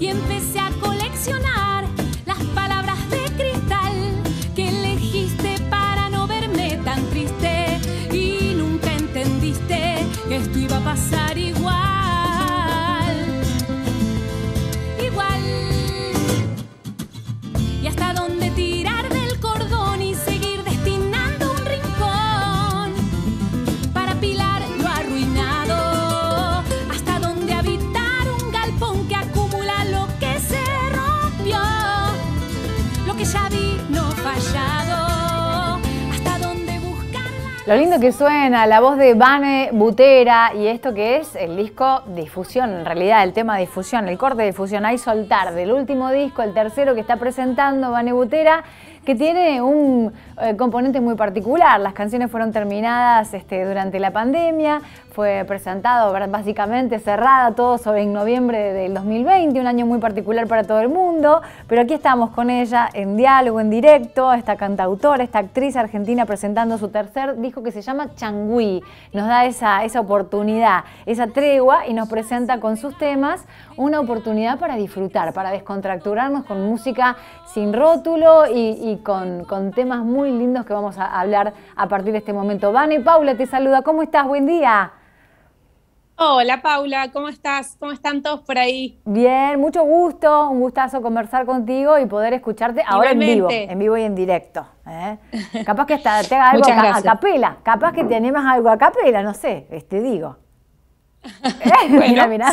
y empecé fallado. Lo lindo que suena la voz de Vane Butera y esto que es el disco Difusión, en realidad el tema Difusión, el corte de Difusión, hay soltar del último disco, el tercero que está presentando Vane Butera que tiene un eh, componente muy particular. Las canciones fueron terminadas este, durante la pandemia, fue presentado básicamente cerrada todo en noviembre del 2020, un año muy particular para todo el mundo, pero aquí estamos con ella en diálogo, en directo, esta cantautora, esta actriz argentina presentando su tercer disco que se llama Changui. Nos da esa, esa oportunidad, esa tregua y nos presenta con sus temas una oportunidad para disfrutar, para descontracturarnos con música sin rótulo y con, temas muy lindos que vamos a hablar a partir de este momento. Vane, Paula te saluda, ¿cómo estás? Buen día. Hola Paula, ¿cómo estás? ¿Cómo están todos por ahí? Bien, mucho gusto, un gustazo conversar contigo y poder escucharte ahora en vivo, en vivo y en directo. ¿eh? Capaz que hasta te haga algo a, capela, capaz que te animas algo a capela, no sé, te digo. bueno, mirá,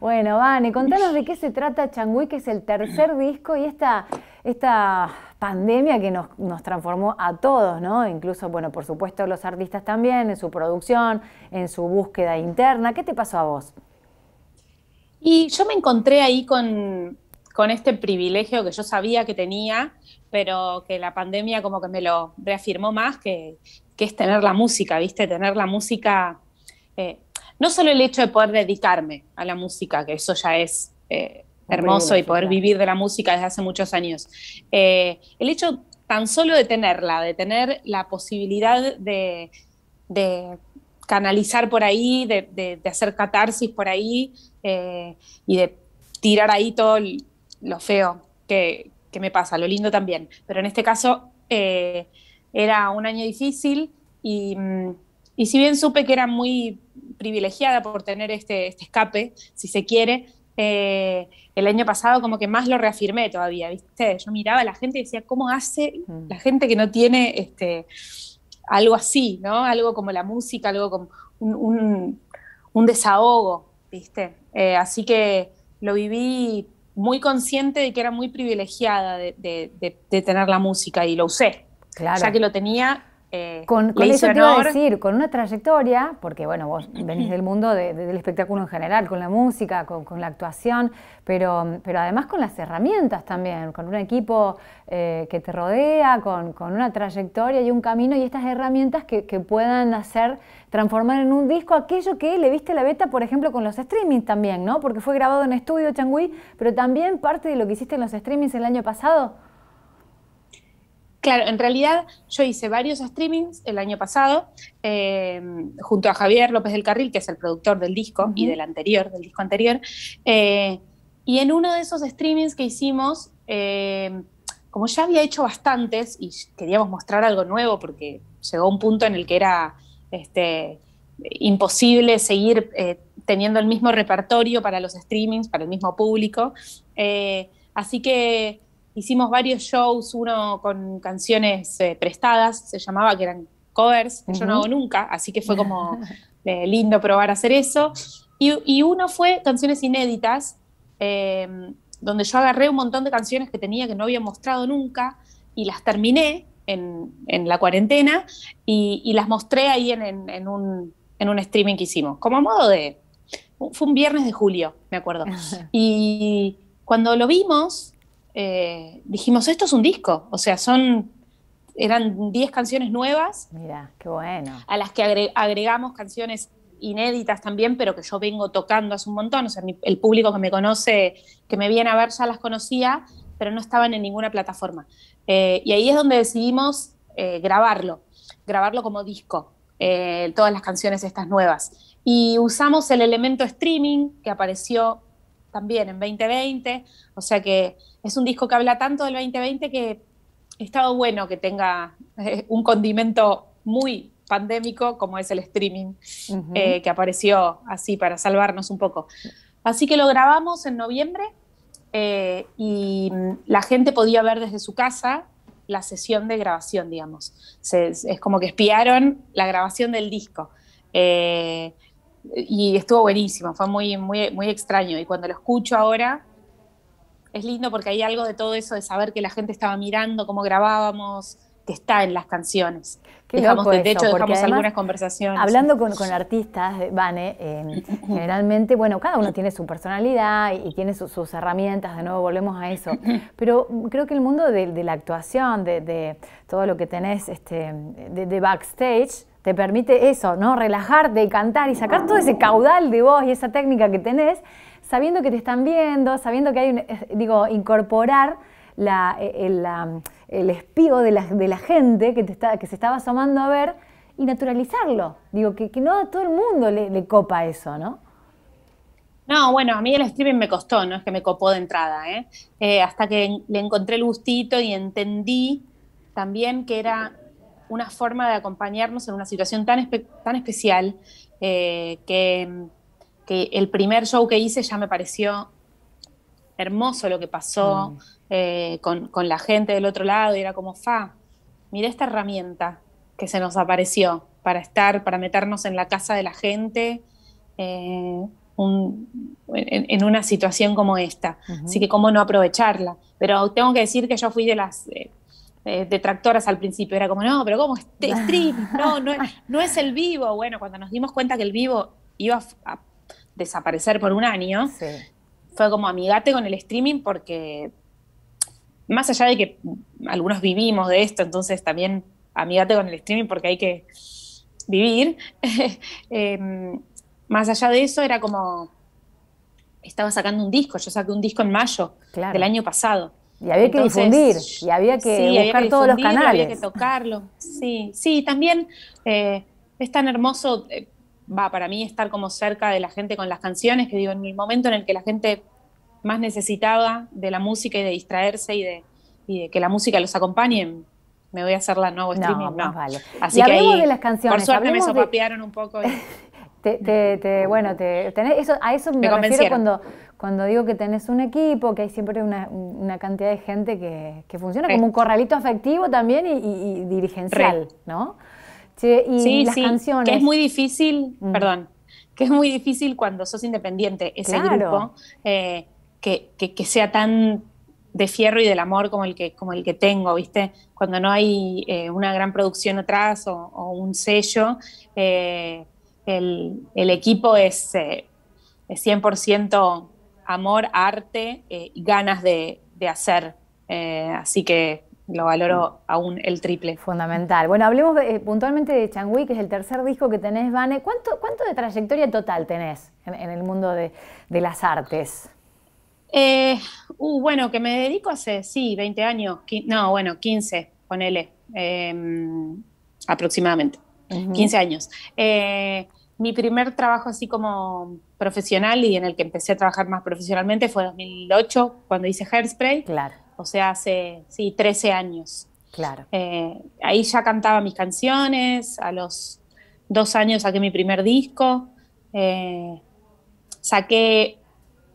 bueno, Vane, contanos de qué se trata Changui, que es el tercer disco y esta esta pandemia que nos, transformó a todos, ¿no? Incluso, bueno, por supuesto los artistas también, en su producción, en su búsqueda interna. ¿Qué te pasó a vos? Y yo me encontré ahí con, este privilegio que yo sabía que tenía, pero que la pandemia como que me lo reafirmó más, que, es tener la música, ¿viste? Tener la música, eh, no solo el hecho de poder dedicarme a la música, que eso ya es... Eh, hermoso y poder vivir de la música desde hace muchos años. Eh, el hecho tan solo de tenerla, de tener la posibilidad de, canalizar por ahí, de, hacer catarsis por ahí eh, y de tirar ahí todo lo feo que, me pasa, lo lindo también. Pero en este caso eh, era un año difícil mm, y, si bien supe que era muy privilegiada por tener este, este escape, si se quiere, eh, el año pasado como que más lo reafirmé todavía, ¿viste? Yo miraba a la gente y decía, ¿cómo hace mm. la gente que no tiene este, algo así, ¿no? Algo como la música, algo como un, desahogo, ¿viste? Eh, así que lo viví muy consciente de que era muy privilegiada de, tener la música y lo usé. Ya que lo tenía, eh, con, eso te iba a decir, con una trayectoria, porque bueno, vos venís del mundo del espectáculo en general, con la música, con, la actuación, pero, además con las herramientas también, con un equipo eh, que te rodea, con, una trayectoria y un camino y estas herramientas que, puedan hacer transformar en un disco aquello que le viste la beta, por ejemplo, con los streamings también, ¿no? Porque fue grabado en estudio Changui, pero también parte de lo que hiciste en los streamings el año pasado Claro, en realidad yo hice varios streamings el año pasado em, junto a Javier López del Carril, que es el productor del disco y del anterior, del disco anterior. Eh, y en uno de esos streamings que hicimos, em, como ya había hecho bastantes y queríamos mostrar algo nuevo porque llegó un punto en el que era este, imposible seguir eh, teniendo el mismo repertorio para los streamings, para el mismo público. Eh, así que hicimos varios shows, uno con canciones eh, prestadas, se llamaba, que eran covers, que yo no hago nunca, así que fue como eh, lindo probar hacer eso. Y, uno fue canciones inéditas, em, donde yo agarré un montón de canciones que tenía que no había mostrado nunca y las terminé en, la cuarentena y, las mostré ahí en, un, streaming que hicimos, como a modo de... Fue un viernes de julio, me acuerdo. Y cuando lo vimos, eh, dijimos, esto es un disco, o sea, son, eran 10 canciones nuevas. Mira, qué bueno. A las que agregamos canciones inéditas también, pero que yo vengo tocando hace un montón, o sea, el público que me conoce, que me viene a ver, ya las conocía, pero no estaban en ninguna plataforma. Eh, y ahí es donde decidimos eh, grabarlo, grabarlo como disco, todas las canciones estas nuevas. Y usamos el elemento streaming que apareció también en 2020, o sea que es un disco que habla tanto del 2020 que estado bueno que tenga eh, un condimento muy pandémico como es el streaming, eh, que apareció así para salvarnos un poco. Así que lo grabamos en noviembre eh, y mm, la gente podía ver desde su casa la sesión de grabación, digamos. es como que espiaron la grabación del disco y estuvo buenísimo, fue muy, muy, muy extraño. Y cuando lo escucho ahora, es lindo porque hay algo de todo eso de saber que la gente estaba mirando cómo grabábamos, que está en las canciones. de hecho, dejamos algunas conversaciones. Hablando con, con artistas, eh, Vane, eh, generalmente, bueno, cada uno tiene su personalidad y, tiene sus herramientas, de nuevo volvemos a eso. Pero mm, creo que el mundo de, la actuación, de, todo lo que tenés este, de backstage, te permite eso, ¿no? Relajarte cantar y sacar todo ese caudal de voz y esa técnica que tenés, sabiendo que te están viendo, sabiendo que hay un, eh, digo, incorporar eh, el, espío de la, gente que, te se estaba asomando a ver y naturalizarlo. Digo, que, no a todo el mundo le, copa eso, ¿no? No, bueno, a mí el streaming me costó, no es que me copó de entrada, Eh, eh hasta que le encontré el gustito y entendí también que era una forma de acompañarnos en una situación tan, tan especial eh, que, el primer show que hice ya me pareció hermoso lo que pasó mm. eh, con, la gente del otro lado y era como, fa, mira esta herramienta que se nos apareció para estar, para meternos en la casa de la gente. Eh, en, una situación como esta. Así que cómo no aprovecharla. Pero tengo que decir que yo fui de las eh, detractoras al principio, era como, no, pero ¿cómo? Este stream, no, no, es el vivo. Bueno, cuando nos dimos cuenta que el vivo iba a, desaparecer por un año, fue como amigate con el streaming porque más allá de que algunos vivimos de esto, entonces también amigate con el streaming porque hay que vivir. Em, más allá de eso era como, estaba sacando un disco, yo saqué un disco en mayo del año pasado. Y había que difundir, y había que buscar todos los canales. Había que tocarlo, sí. Sí, también eh, es tan hermoso, eh, va, para mí estar como cerca de la gente con las canciones, que digo, en el momento en el que la gente más necesitaba de la música y de distraerse y de, que la música los acompañe, me voy a hacer la nueva streaming, no. Vale. Así que ahí, las canciones. Por suerte me sopapearon un poco. Y... Te, bueno, te, eso, a eso me, refiero cuando, cuando digo que tenés un equipo, que hay siempre una, cantidad de gente que, funciona como un corralito afectivo también y, dirigencial, ¿no? y las canciones. Que es muy difícil, mm. perdón, que es muy difícil cuando sos independiente, ese grupo, eh, que, sea tan de fierro y del amor como el que, como el que tengo, ¿viste? Cuando no hay eh, una gran producción atrás o, un sello. Eh, el, el equipo es, 100% eh, amor, arte eh, y ganas de, hacer. Eh, así que lo valoro aún el triple. Fundamental. Bueno, hablemos puntualmente de Changui, que es el tercer disco que tenés, Vane. ¿Cuánto, de trayectoria total tenés en, el mundo de, las artes? Uh, bueno, que me dedico hace, sí, 20 años, no, bueno, 15, ponele, em, aproximadamente. 15 años. Eh, mi primer trabajo así como profesional y en el que empecé a trabajar más profesionalmente fue en 2008, cuando hice Hairspray. Claro. O sea, hace, sí, 13 años. Claro. Eh, ahí ya cantaba mis canciones, a los dos años saqué mi primer disco, eh, saqué,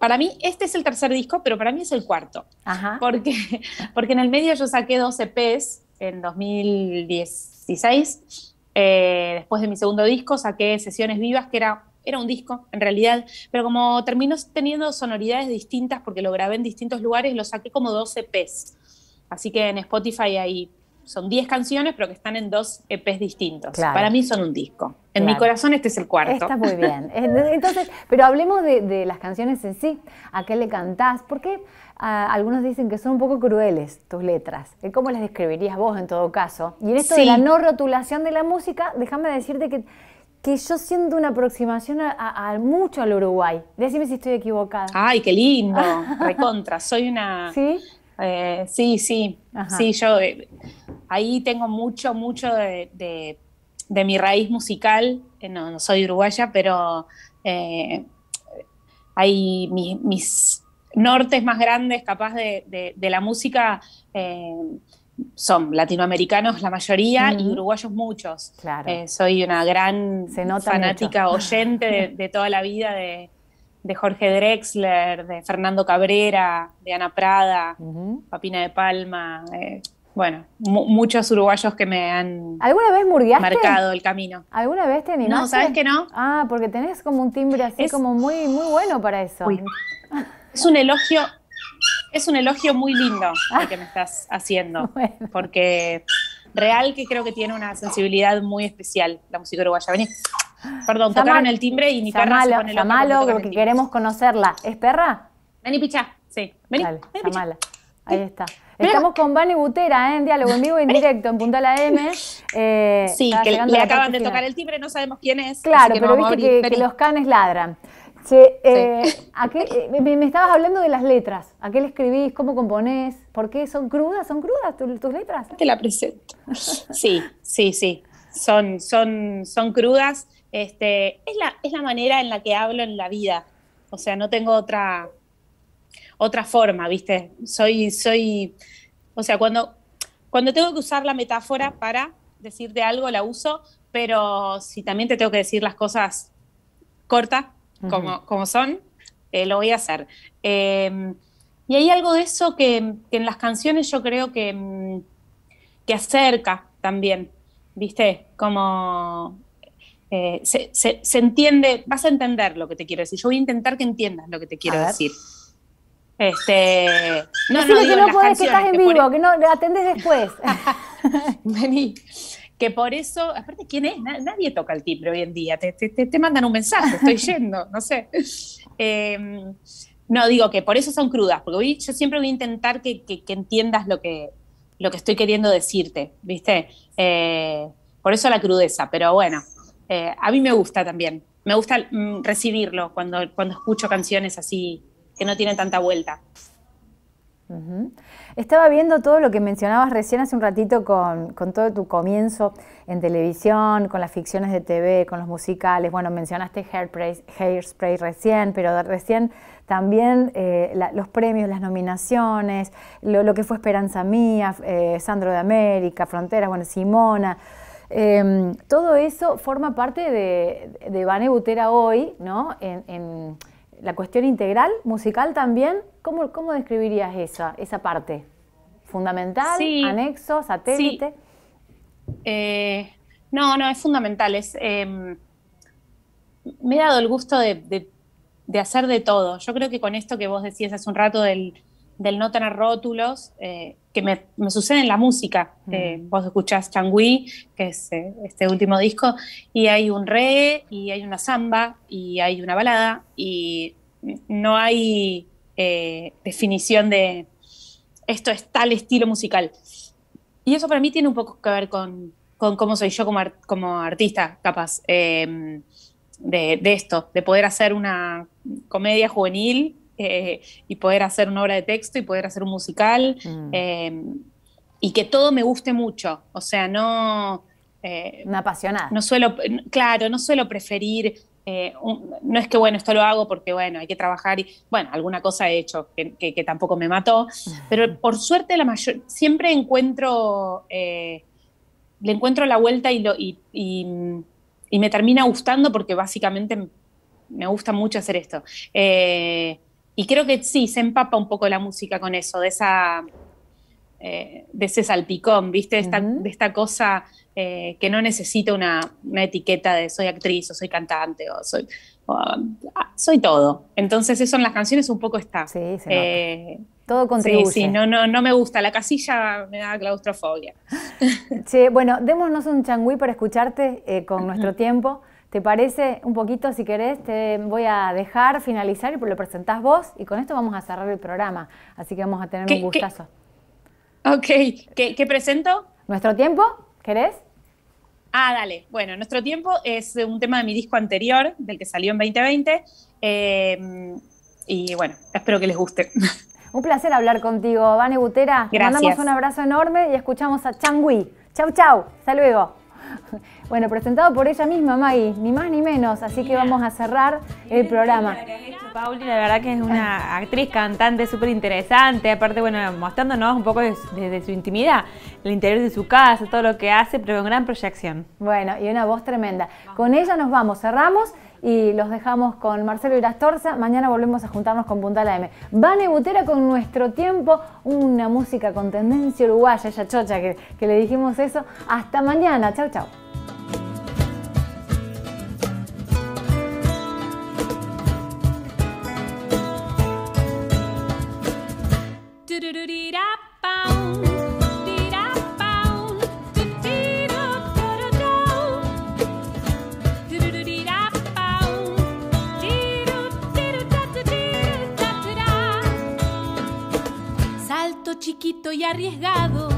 para mí, este es el tercer disco, pero para mí es el cuarto, Ajá. Porque, porque en el medio yo saqué dos EPs en 2016 eh, después de mi segundo disco saqué Sesiones Vivas, que era, era un disco en realidad, pero como termino teniendo sonoridades distintas porque lo grabé en distintos lugares, lo saqué como 12 e Ps. Así que en Spotify ahí son 10 canciones, pero que están en dos EPs distintos. Para mí son un disco. En mi corazón este es el cuarto. Está muy bien. Entonces, pero hablemos de, las canciones en sí. ¿A qué le cantás? Porque algunos dicen que son un poco crueles tus letras. Eh, ¿Cómo las describirías vos en todo caso? Y en esto de la no rotulación de la música, déjame decirte que que yo siento una aproximación mucho al Uruguay. Decime si estoy equivocada. Ay, qué lindo, recontra. Soy una, ¿Sí? Eh, sí, sí, sí, yo eh, ahí tengo mucho, mucho de, mi raíz musical, eh, no, soy uruguaya, pero hay mis, nortes más grandes capaz de, la música son latinoamericanos la mayoría y uruguayos muchos. Claro. soy una gran fanática oyente de, toda la vida de, de Jorge Drexler, de Fernando Cabrera, de Ana Prada, Papina de Palma, eh, bueno, muchos uruguayos que me han ¿Alguna vez marcado el camino. ¿Alguna vez te animaste? No, ¿sabes que no? Ah, porque tenés como un timbre así como muy, muy bueno para eso. Es un elogio, es un elogio muy lindo el que me estás haciendo. Porque real que creo que tiene una sensibilidad muy especial la música uruguaya. Vení. Perdón, tocaron el timbre y ni perra se pone loca. queremos conocerla. ¿Es perra? Vení, pichá. Sí. Vení, Ahí está. Estamos con Vani Butera ¿eh? en diálogo en vivo en directo en Punta la M. Eh, sí, que le acaban de tocar el timbre, no sabemos quién es. Claro, pero viste que, los canes ladran. sí. Eh, me, estabas hablando de las letras. ¿A qué le escribís? ¿Cómo componés? ¿Por qué son crudas? ¿Son crudas tus letras? Te la presento. Sí, sí, sí. Son, son, son crudas. Este, es, la, es la manera en la que hablo en la vida. O sea, no tengo otra, otra forma, ¿viste? Soy, soy, o sea, cuando, cuando tengo que usar la metáfora para decirte algo, la uso, pero si también te tengo que decir las cosas cortas, como, como son, eh, lo voy a hacer. Em, y hay algo de eso que, que, en las canciones yo creo que, mm, que acerca también, ¿viste? Como eh, se, entiende, vas a entender lo que te quiero decir. Yo voy a intentar que entiendas lo que te quiero decir. Este, no, no, digo, e- que no puedes que estás en vivo, que, no después. Que por eso, aparte, ¿quién es? Nadie toca el timbre hoy en día. Te, mandan un mensaje, estoy yendo, no sé. Em, no, digo que por eso son crudas, porque yo siempre voy a intentar que, entiendas lo que, lo que estoy queriendo decirte, ¿viste? Eh, por eso la crudeza, pero bueno, eh, a mí me gusta también. Me gusta mm, recibirlo cuando, escucho canciones así que no tienen tanta vuelta. Estaba viendo todo lo que mencionabas recién hace un ratito con, todo tu comienzo en televisión, con las ficciones de TV, con los musicales. Bueno, mencionaste Hairspray, recién, pero recién también eh, los premios, las nominaciones, lo, que fue Esperanza Mía, eh, Sandro de América, Fronteras, bueno, Simona. Em, todo eso forma parte de, de Vané Butera hoy, ¿no? En, la cuestión integral, musical también. ¿Cómo, cómo describirías esa, esa parte? ¿Fundamental? ¿Anexo? ¿Satélite? Eh, no, no, es fundamental. Es, em, me he dado el gusto de hacer de todo. Yo creo que con esto que vos decías hace un rato del del no tener rótulos, eh, que me, sucede en la música. vos escuchás Changui, que es eh, este último disco, y hay un re, y hay una samba, y hay una balada, y no hay eh, definición de esto es tal estilo musical. Y eso para mí tiene un poco que ver con, con cómo soy yo como, como artista, capaz, em, de, de esto, de poder hacer una comedia juvenil eh, y poder hacer una obra de texto y poder hacer un musical mm. em, y que todo me guste mucho. O sea, no... Eh, una apasionada. No suelo, claro, no suelo preferir... Eh, no es que bueno, esto lo hago porque bueno, hay que trabajar y bueno, alguna cosa he hecho que, que, tampoco me mató, pero por suerte la mayor, siempre encuentro, eh, le encuentro la vuelta y, lo, y, y, y me termina gustando porque básicamente me gusta mucho hacer esto. Eh, y creo que sí, se empapa un poco la música con eso, de esa eh, de ese salpicón, ¿viste? De esta, cosa eh, que no necesita una, etiqueta de soy actriz o soy cantante o soy, ah, soy todo. Entonces eso en las canciones un poco está. Sí, sí. Eh, todo contribuye. Sí, sí, no, no, no me gusta. La casilla me da claustrofobia. Sí, bueno, démonos un changüí para escucharte con nuestro tiempo. ¿Te parece un poquito, si querés, te voy a dejar finalizar y lo presentás vos y con esto vamos a cerrar el programa. Así que vamos a tener un gustazo. ok, ¿Qué, presento? ¿Nuestro tiempo? ¿Querés? Ah, dale. Bueno, Nuestro tiempo es un tema de mi disco anterior, del que salió en 2020. Eh, y bueno, espero que les guste. Un placer hablar contigo, Vane Butera. Gracias. mandamos un abrazo enorme y escuchamos a Changui. Chau, chau. Hasta luego. Bueno, presentado por ella misma, Maggie, ni más ni menos. Así que vamos a cerrar el programa. Pauli, la verdad que es una actriz cantante súper interesante, aparte, bueno, mostrándonos un poco desde de su intimidad, el interior de su casa, todo lo que hace, pero con gran proyección. Bueno, y una voz tremenda. Con ella nos vamos, cerramos y los dejamos con Marcelo Irastorza. Mañana volvemos a juntarnos con Punta la M. Vane Butera con Nuestro Tiempo, una música con tendencia uruguaya, ella chocha que, que le dijimos eso. Hasta mañana, chau chau. arriesgado,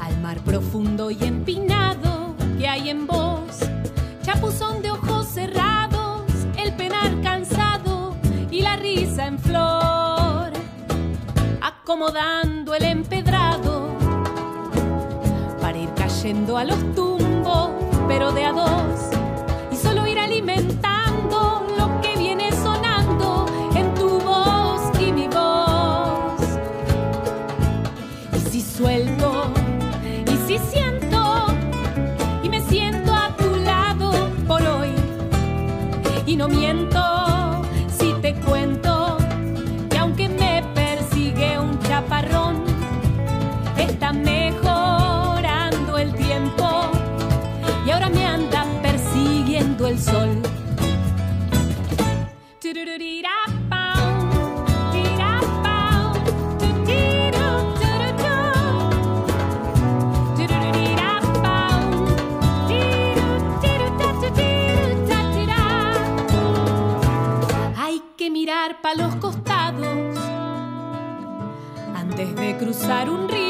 al mar profundo y empinado que hay en vos, chapuzón de ojos cerrados, el penar cansado y la risa en flor, acomodando el empedrado para ir cayendo a los tumbos, pero de a dos Miento usar un río.